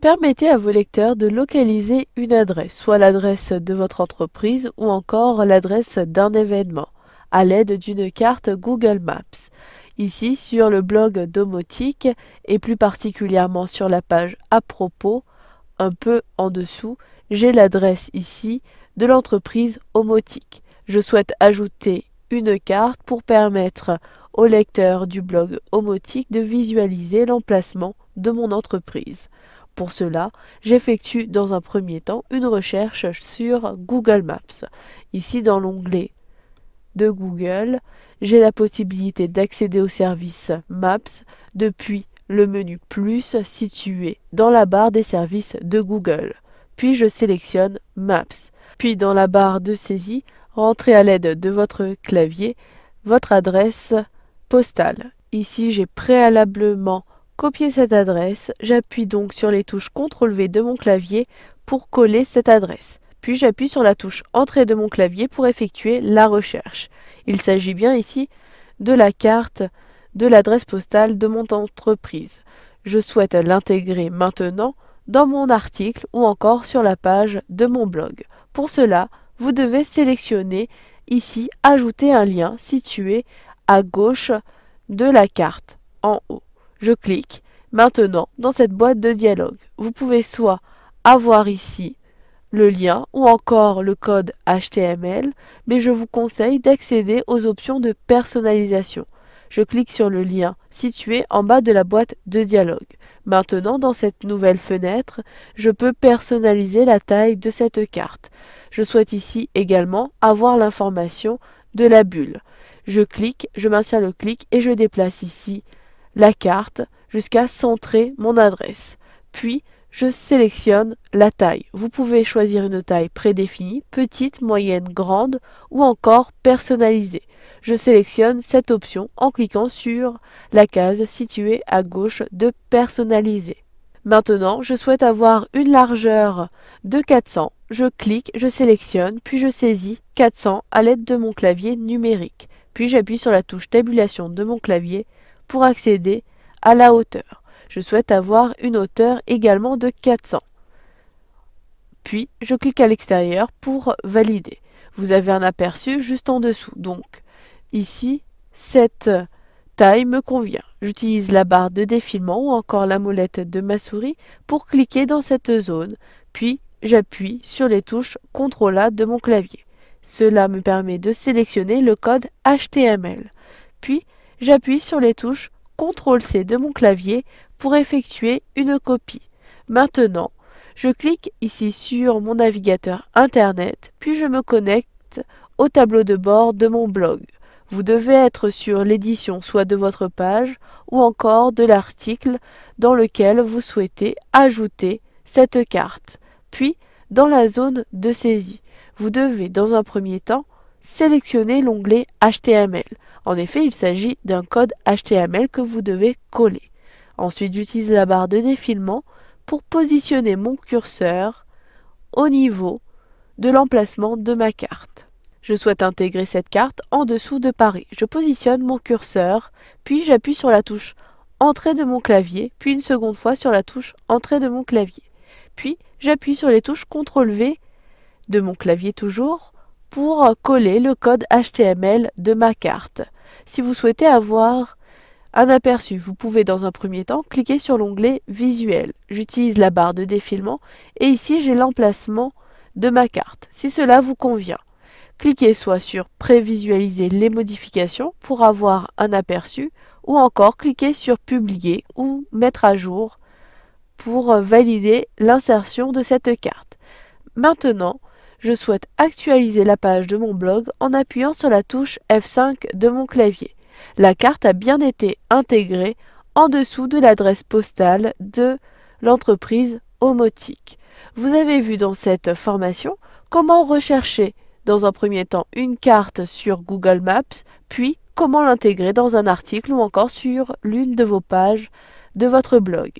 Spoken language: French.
Permettez à vos lecteurs de localiser une adresse, soit l'adresse de votre entreprise ou encore l'adresse d'un événement, à l'aide d'une carte Google Maps. Ici, sur le blog Domotique et plus particulièrement sur la page À propos, un peu en dessous, j'ai l'adresse ici de l'entreprise Homotique. Je souhaite ajouter une carte pour permettre aux lecteurs du blog Homotique de visualiser l'emplacement de mon entreprise. Pour cela, j'effectue dans un premier temps une recherche sur Google Maps. Ici, dans l'onglet de Google, j'ai la possibilité d'accéder au service Maps depuis le menu Plus situé dans la barre des services de Google. Puis je sélectionne Maps. Puis dans la barre de saisie, rentrez à l'aide de votre clavier votre adresse postale. Ici, j'ai préalablement copier cette adresse, j'appuie donc sur les touches CTRL V de mon clavier pour coller cette adresse. Puis j'appuie sur la touche Entrée de mon clavier pour effectuer la recherche. Il s'agit bien ici de la carte de l'adresse postale de mon entreprise. Je souhaite l'intégrer maintenant dans mon article ou encore sur la page de mon blog. Pour cela, vous devez sélectionner ici Ajouter un lien situé à gauche de la carte en haut. Je clique maintenant dans cette boîte de dialogue. Vous pouvez soit avoir ici le lien ou encore le code HTML, mais je vous conseille d'accéder aux options de personnalisation. Je clique sur le lien situé en bas de la boîte de dialogue. Maintenant, dans cette nouvelle fenêtre, je peux personnaliser la taille de cette carte. Je souhaite ici également avoir l'information de la bulle. Je clique, je maintiens le clic et je déplace ici la carte jusqu'à centrer mon adresse. Puis, je sélectionne la taille. Vous pouvez choisir une taille prédéfinie, petite, moyenne, grande ou encore personnalisée. Je sélectionne cette option en cliquant sur la case située à gauche de personnaliser. Maintenant, je souhaite avoir une largeur de 400. Je clique, je sélectionne, puis je saisis 400 à l'aide de mon clavier numérique. Puis j'appuie sur la touche tabulation de mon clavier pour accéder à la hauteur. Je souhaite avoir une hauteur également de 400. Puis, je clique à l'extérieur pour valider. Vous avez un aperçu juste en dessous. Donc, ici, cette taille me convient. J'utilise la barre de défilement ou encore la molette de ma souris pour cliquer dans cette zone, puis j'appuie sur les touches CTRL A de mon clavier. Cela me permet de sélectionner le code HTML. Puis, j'appuie sur les touches CTRL-C de mon clavier pour effectuer une copie. Maintenant, je clique ici sur mon navigateur Internet, puis je me connecte au tableau de bord de mon blog. Vous devez être sur l'édition soit de votre page ou encore de l'article dans lequel vous souhaitez ajouter cette carte. Puis, dans la zone de saisie, vous devez dans un premier temps sélectionner l'onglet HTML. En effet, il s'agit d'un code HTML que vous devez coller. Ensuite, j'utilise la barre de défilement pour positionner mon curseur au niveau de l'emplacement de ma carte. Je souhaite intégrer cette carte en dessous de Paris. Je positionne mon curseur, puis j'appuie sur la touche Entrée de mon clavier, puis une seconde fois sur la touche Entrée de mon clavier. Puis j'appuie sur les touches CTRL V de mon clavier toujours pour coller le code HTML de ma carte. Si vous souhaitez avoir un aperçu, vous pouvez dans un premier temps cliquer sur l'onglet Visuel. J'utilise la barre de défilement et ici j'ai l'emplacement de ma carte, si cela vous convient. Cliquez soit sur Prévisualiser les modifications pour avoir un aperçu ou encore cliquez sur Publier ou Mettre à jour pour valider l'insertion de cette carte. Maintenant, je souhaite actualiser la page de mon blog en appuyant sur la touche F5 de mon clavier. La carte a bien été intégrée en dessous de l'adresse postale de l'entreprise Homotique. Vous avez vu dans cette formation comment rechercher dans un premier temps une carte sur Google Maps, puis comment l'intégrer dans un article ou encore sur l'une de vos pages de votre blog.